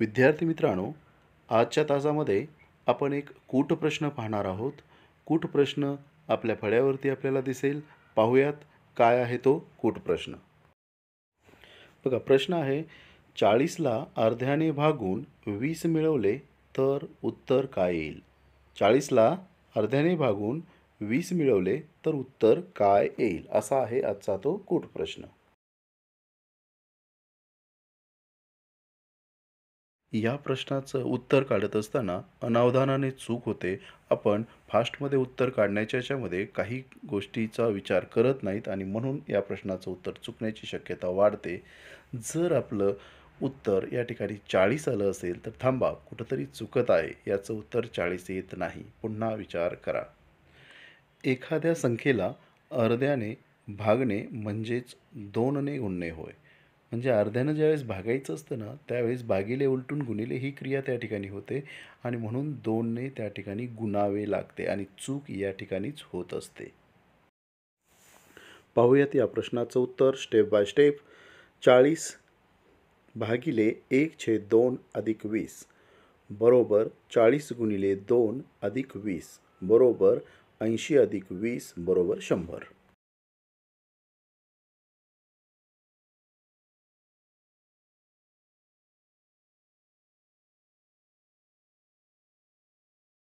विद्यार्थी मित्रांनो आजच्या तासामध्ये आपण एक कूट प्रश्न पाहणार आहोत कूट प्रश्न आपल्या फळ्यावरती आपल्याला दिसेल पाहूयात काय आहे तो कूट प्रश्न बघा प्रश्न आहे चाळीसला अर्ध्याने भागून वीस मिळवले तर उत्तर काय येईल चाळीसला अर्ध्याने भागून वीस मिळवले तर उत्तर काय येईल असा आहे आजचा तो कूट प्रश्न या प्रश्नाचं उत्तर काढत असताना अनावधानाने चूक होते आपण फास्टमध्ये उत्तर काढण्याच्या याच्यामध्ये काही गोष्टीचा विचार करत नाहीत आणि म्हणून या प्रश्नाचं उत्तर चुकण्याची शक्यता वाढते जर आपलं उत्तर या ठिकाणी चाळीस आलं असेल तर थांबा कुठंतरी चुकत आहे याचं उत्तर चाळीस येत नाही पुन्हा विचार करा एखाद्या संख्येला अर्ध्याने भागणे म्हणजेच दोनने गुणणे होय म्हणजे अर्ध्यानं ज्यावेळेस भागायचं असतं ना त्यावेळेस भागीले उलटून गुणिले ही क्रिया त्या ठिकाणी होते आणि म्हणून दोनने त्या ठिकाणी गुणावे लागते आणि चूक या ठिकाणीच होत असते पाहूयात या प्रश्नाचं उत्तर स्टेप बाय स्टेप चाळीस भागिले एक छे दोन अधिक वीस बरोबर चाळीस गुणिले दोन अधिक वीस बरोबर ऐंशी अधिक वीस बरोबर शंभर